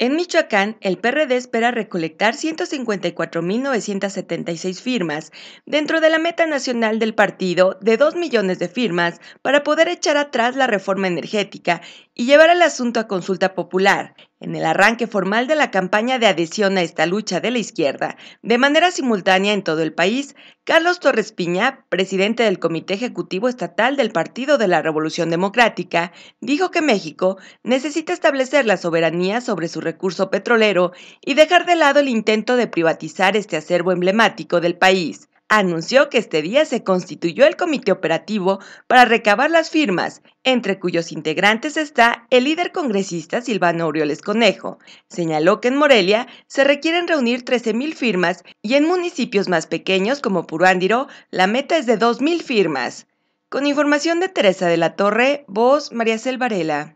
En Michoacán, el PRD espera recolectar 154.976 firmas dentro de la meta nacional del partido de 2 millones de firmas para poder echar atrás la reforma energética y llevar el asunto a consulta popular, en el arranque formal de la campaña de adhesión a esta lucha de la izquierda, de manera simultánea en todo el país, Carlos Torres Piña, presidente del Comité Ejecutivo Estatal del Partido de la Revolución Democrática, dijo que México necesita establecer la soberanía sobre su recurso petrolero y dejar de lado el intento de privatizar este acervo emblemático del país anunció que este día se constituyó el comité operativo para recabar las firmas, entre cuyos integrantes está el líder congresista Silvano Aureoles Conejo. Señaló que en Morelia se requieren reunir 13.000 firmas y en municipios más pequeños como Puruándiro la meta es de 2.000 firmas. Con información de Teresa de la Torre, voz María Selvarela.